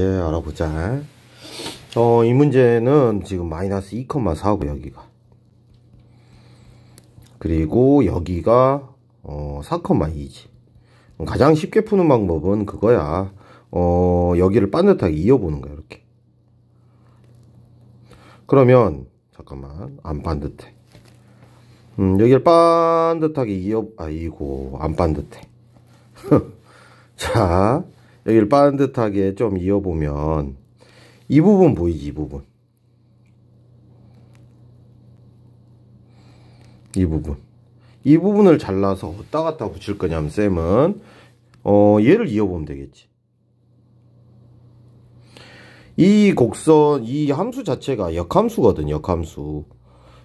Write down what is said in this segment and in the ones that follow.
예, 알아보자. 어, 이 문제는 지금 마이너스 2,4고, 컷만 여기가. 그리고 여기가, 어, 4,2지. 가장 쉽게 푸는 방법은 그거야. 어, 여기를 반듯하게 이어보는 거야, 이렇게. 그러면, 잠깐만, 안 반듯해. 음, 여기를 반듯하게 이어, 아이고, 안 반듯해. 자, 여기를 빠른 듯하게좀 이어보면 이 부분 보이지 이 부분 이 부분 이 부분을 잘라서 어디다 갖다 붙일 거냐면 쌤은 어 얘를 이어보면 되겠지 이 곡선 이 함수 자체가 역함수거든 역함수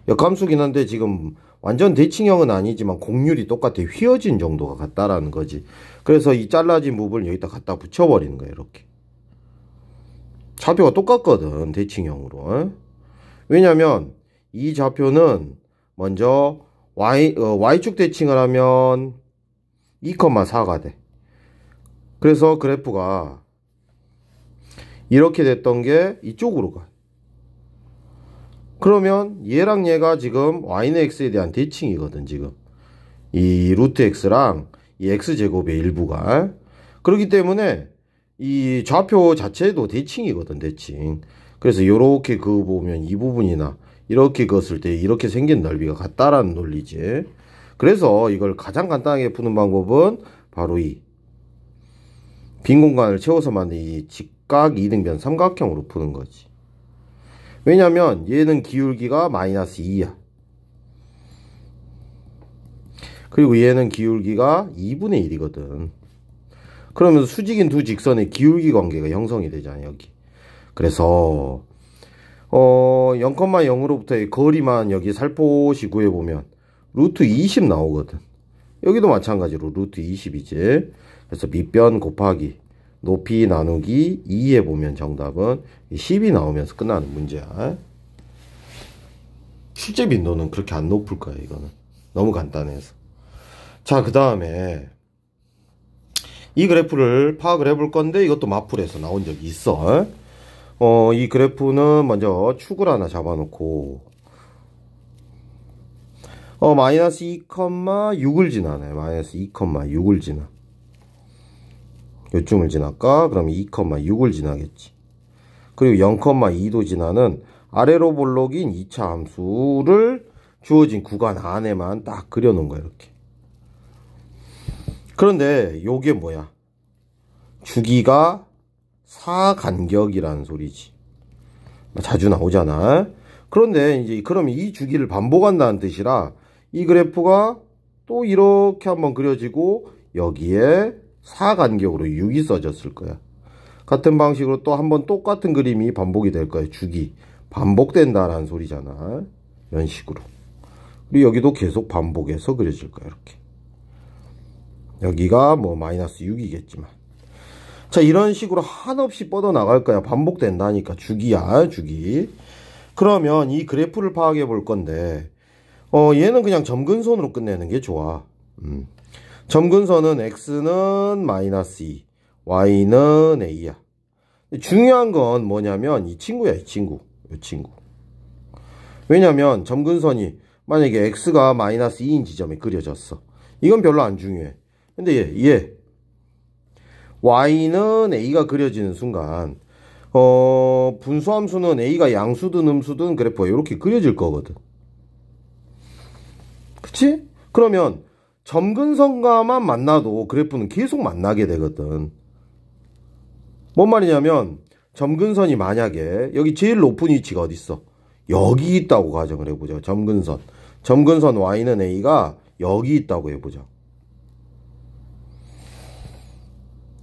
역함수긴 한데 지금 완전 대칭형은 아니지만 곡률이 똑같아 휘어진 정도가 같다라는 거지 그래서 이 잘라진 부분을 여기다 갖다 붙여버리는 거야 이렇게 좌표가 똑같거든 대칭형으로 어? 왜냐면 이 좌표는 먼저 y, 어, y축 대칭을 하면 2,4가 돼 그래서 그래프가 이렇게 됐던 게 이쪽으로 가 그러면 얘랑 얘가 지금 y는 x에 대한 대칭이거든 지금 이 루트 x랑 이 x제곱의 일부가 그렇기 때문에 이 좌표 자체도 대칭이거든 대칭 그래서 이렇게 그보면이 부분이나 이렇게 그었을 때 이렇게 생긴 넓이가 같다라는 논리지 그래서 이걸 가장 간단하게 푸는 방법은 바로 이 빈 공간을 채워서 만든 이 직각 이등변 삼각형으로 푸는 거지 왜냐면 얘는 기울기가 마이너스 2야. 그리고 얘는 기울기가 2분의 1이거든. 그러면 수직인 두 직선의 기울기 관계가 형성이 되잖아, 요 여기. 그래서, 어, 0,0으로부터의 거리만 여기 살포시 구해보면, 루트 20 나오거든. 여기도 마찬가지로 루트 20이지. 그래서 밑변 곱하기 높이 나누기 2에 보면 정답은 10이 나오면서 끝나는 문제야. 출제 빈도는 그렇게 안 높을 거야, 이거는. 너무 간단해서. 자, 그 다음에 이 그래프를 파악을 해볼 건데 이것도 마플에서 나온 적이 있어. 어, 이 그래프는 먼저 축을 하나 잡아놓고 어, 마이너스 2,6을 지나네. 마이너스 2,6을 지나. 요쯤을 지날까? 그럼 2,6을 지나겠지. 그리고 0,2도 지나는 아래로 볼록인 2차 함수를 주어진 구간 안에만 딱 그려놓은 거야 이렇게. 그런데 요게 뭐야? 주기가 사간격이라는 소리지. 자주 나오잖아. 그런데 이제 그럼 이 주기를 반복한다는 뜻이라 이 그래프가 또 이렇게 한번 그려지고 여기에 4 간격으로 6이 써졌을 거야. 같은 방식으로 또 한 번 똑같은 그림이 반복이 될 거야. 주기. 반복된다라는 소리잖아. 이런 식으로. 그리고 여기도 계속 반복해서 그려질 거야. 이렇게. 여기가 뭐 마이너스 6이겠지만. 자 이런 식으로 한없이 뻗어나갈 거야. 반복된다니까. 주기야. 주기. 그러면 이 그래프를 파악해 볼 건데 어 얘는 그냥 점근선으로 끝내는 게 좋아. 음. 점근선은 x는 마이너스 2, y는 a야. 중요한 건 뭐냐면 이 친구야, 이 친구. 이 친구. 왜냐면 점근선이 만약에 x가 마이너스 2인 지점에 그려졌어. 이건 별로 안 중요해. 근데 얘, 얘. y는 a가 그려지는 순간 어, 분수함수는 a가 양수든 음수든 그래프가 이렇게 그려질 거거든. 그치? 그러면 점근선과만 만나도 그래프는 계속 만나게 되거든. 뭔 말이냐면 점근선이 만약에 여기 제일 높은 위치가 어디 있어? 여기 있다고 가정을 해보자. 점근선. 점근선 y는 a가 여기 있다고 해보자.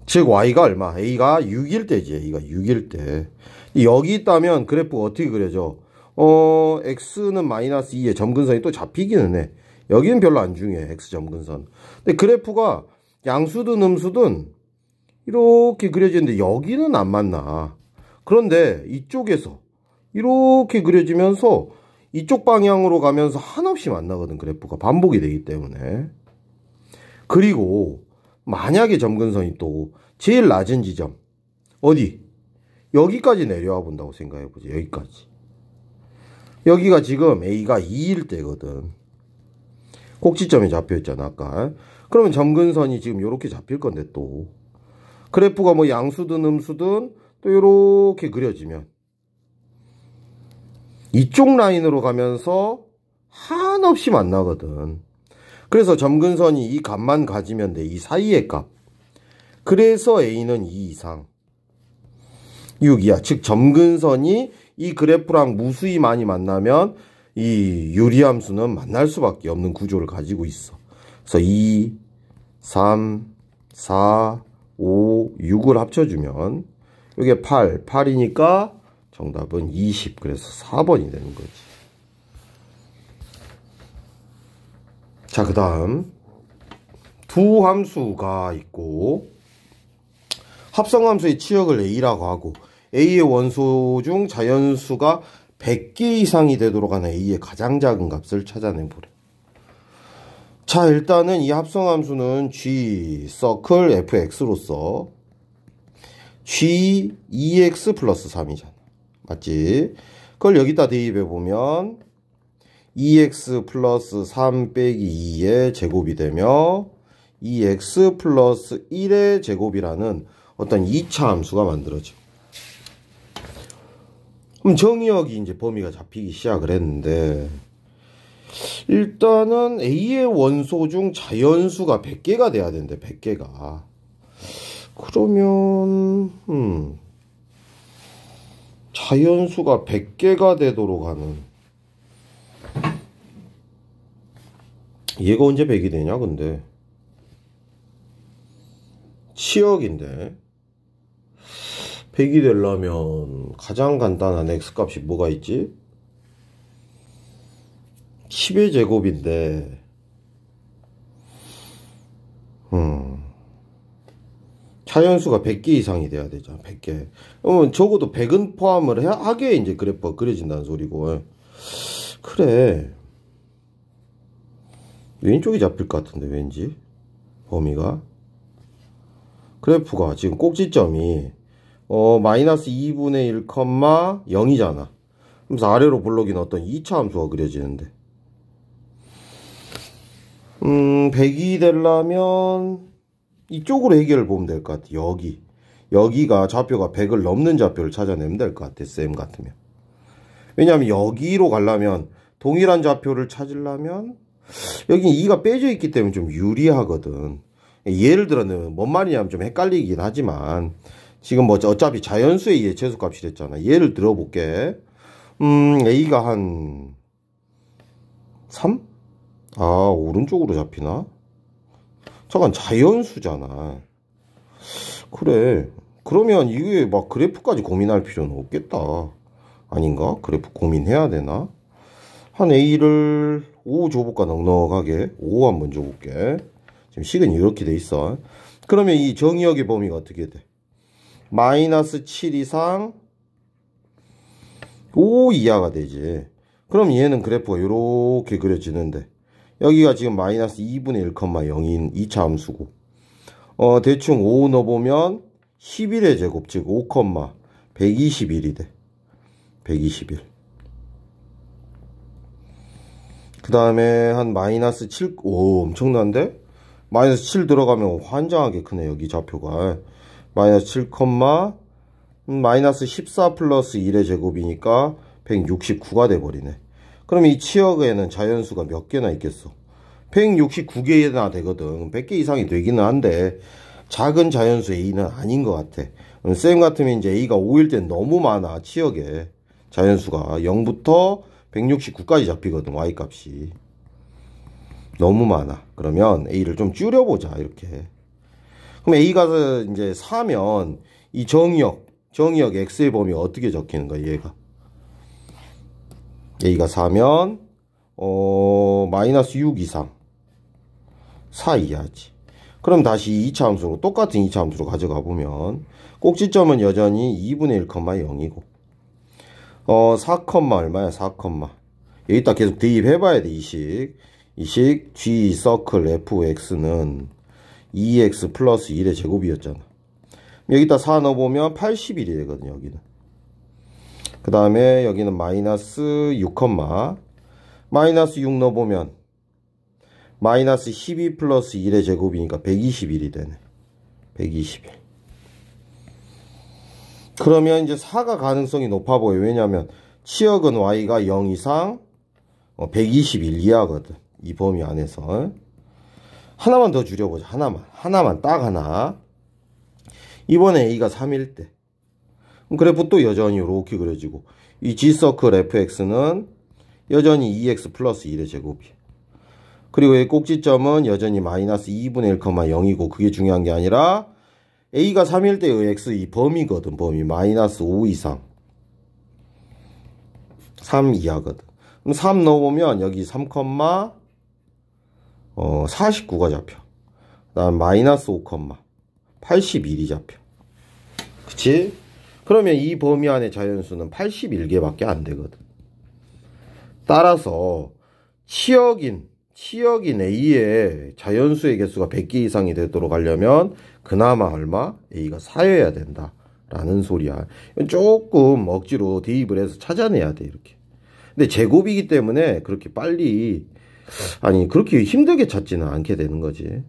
즉 y가 얼마? a가 6일 때지. a가 6일 때. 여기 있다면 그래프가 어떻게 그려져? 어, x는 마이너스 2에 점근선이 또 잡히기는 해. 여기는 별로 안 중요해 X점근선 근데 그래프가 양수든 음수든 이렇게 그려지는데 여기는 안 맞나 그런데 이쪽에서 이렇게 그려지면서 이쪽 방향으로 가면서 한없이 만나거든 그래프가 반복이 되기 때문에 그리고 만약에 점근선이 또 제일 낮은 지점 어디? 여기까지 내려와 본다고 생각해보죠 여기까지 여기가 지금 A가 2일 때거든 꼭지점이 잡혀있잖아 아까 그러면 점근선이 지금 요렇게 잡힐 건데 또 그래프가 뭐 양수든 음수든 또요렇게 그려지면 이쪽 라인으로 가면서 한없이 만나거든 그래서 점근선이 이 값만 가지면 돼이 사이의 값 그래서 A는 2 이상 6이야 즉 점근선이 이 그래프랑 무수히 많이 만나면 이 유리함수는 만날 수밖에 없는 구조를 가지고 있어. 그래서 2, 3, 4, 5, 6을 합쳐주면 이게 8, 8이니까 정답은 20. 그래서 4번이 되는 거지. 자, 그 다음 두 함수가 있고 합성함수의 치역을 A라고 하고 A의 원소 중 자연수가 100개 이상이 되도록 하는 a의 가장 작은 값을 찾아내보래. 자, 일단은 이 합성함수는 g 서클 fx로서 g 2x e 플러스 3이잖아. 맞지? 그걸 여기다 대입해보면 2x e 플러스 3 빼기 2의 제곱이 되며 2x e 플러스 1의 제곱이라는 어떤 2차 함수가 만들어지고 그럼 정의역이 이제 범위가 잡히기 시작을 했는데 일단은 A의 원소 중 자연수가 100개가 돼야 되는데 100개가 그러면 음 자연수가 100개가 되도록 하는 얘가 언제 100이 되냐 근데 치역인데 100이 되려면 가장 간단한 x값이 뭐가 있지? 10의 제곱인데 음. 차연수가 100개 이상이 돼야 되잖아 100개 그러면 적어도 100은 포함을 해야 하게 이제 그래프가 뭐 그려진다는 소리고 그래 왼쪽이 잡힐 것 같은데 왠지 범위가 그래프가 지금 꼭지점이 어, 마이너스 2분의 1,0이잖아. 그래서 아래로 볼록인 어떤 2차 함수가 그려지는데. 음, 100이 되려면 이쪽으로 해결을 보면 될 것 같아. 여기. 여기가 좌표가 100을 넘는 좌표를 찾아내면 될 것 같아. 쌤 같으면. 왜냐하면 여기로 가려면 동일한 좌표를 찾으려면 여기 2가 빼져 있기 때문에 좀 유리하거든. 예를 들어뭔 말이냐면 좀 헷갈리긴 하지만 지금 뭐 어차피 자연수에 의해 재수값이 됐잖아. 예를 들어볼게. 음, A가 한 3? 아, 오른쪽으로 잡히나? 잠깐, 자연수잖아. 그래. 그러면 이게 막 그래프까지 고민할 필요는 없겠다. 아닌가? 그래프 고민해야 되나? 한 A를 5 줘볼까, 넉넉하게. 5 한번 줘볼게. 지금 식은 이렇게 돼 있어. 그러면 이 정의역의 범위가 어떻게 돼? 마이너스 7 이상 5 이하가 되지. 그럼 얘는 그래프가 이렇게 그려지는데 여기가 지금 마이너스 2분의 1,0인 2차 함수고 어 대충 5 넣어보면 11의 제곱 즉 5, 121이 돼. 121. 그 다음에 한 마이너스 7, 오 엄청난데? 마이너스 7 들어가면 환장하게 크네 여기 좌표가 마이너스 7, 음, 마이너스 14 플러스 1의 제곱이니까 169가 돼버리네. 그럼 이 치역에는 자연수가 몇 개나 있겠어? 169개나 되거든. 100개 이상이 되기는 한데 작은 자연수 A는 아닌 것 같아. 쌤 같으면 이제 A가 5일 땐 너무 많아. 치역에 자연수가 0부터 169까지 잡히거든. Y값이. 너무 많아. 그러면 A를 좀 줄여보자. 이렇게. 그럼 A가 이제 사면이 정역, 의 정역 의 X의 범위 어떻게 적히는 거야, 얘가? A가 4면, 어, 마이너스 6 이상. 4 이하지. 그럼 다시 2차 함수로, 똑같은 2차 함수로 가져가 보면, 꼭지점은 여전히 2분의 1,0이고, 어, 4, 얼마야, 4, 여기다 계속 대입해봐야 돼, 이식. 이식, G 서클 FX는 2x 플러스 1의 제곱이었잖아. 여기다 4 넣어보면 81이 되거든요. 여기는. 그 다음에 여기는 마이너스 6, 마이너스 6 넣어보면 마이너스 12 플러스 1의 제곱이니까 121이 되네. 121. 그러면 이제 4가 가능성이 높아 보여요. 왜냐하면 치역은 y가 0 이상 121 어, 이하거든. 이 범위 안에서. 하나만 더 줄여보자. 하나만. 하나만. 딱 하나. 이번에 A가 3일 때. 그래프 또 여전히 이렇게 그려지고 이 G서클 fx는 여전히 2x e 플러스 1의 제곱이에요. 그리고 이 꼭지점은 여전히 마이너스 2분의 1,0이고 그게 중요한 게 아니라 A가 3일 때의 X 이 범위거든 범위 마이너스 5 이상 3 이하거든 그럼 3 넣어보면 여기 3, 어, 49가 잡혀. 그 마이너스 5, 81이 잡혀. 그치? 그러면 이 범위 안의 자연수는 81개밖에 안 되거든. 따라서 치역인 치역인 A의 자연수의 개수가 100개 이상이 되도록 하려면 그나마 얼마? A가 4여야 된다. 라는 소리야. 조금 억지로 대입을 해서 찾아내야 돼, 이렇게. 근데 제곱이기 때문에 그렇게 빨리 아니 그렇게 힘들게 찾지는 않게 되는 거지.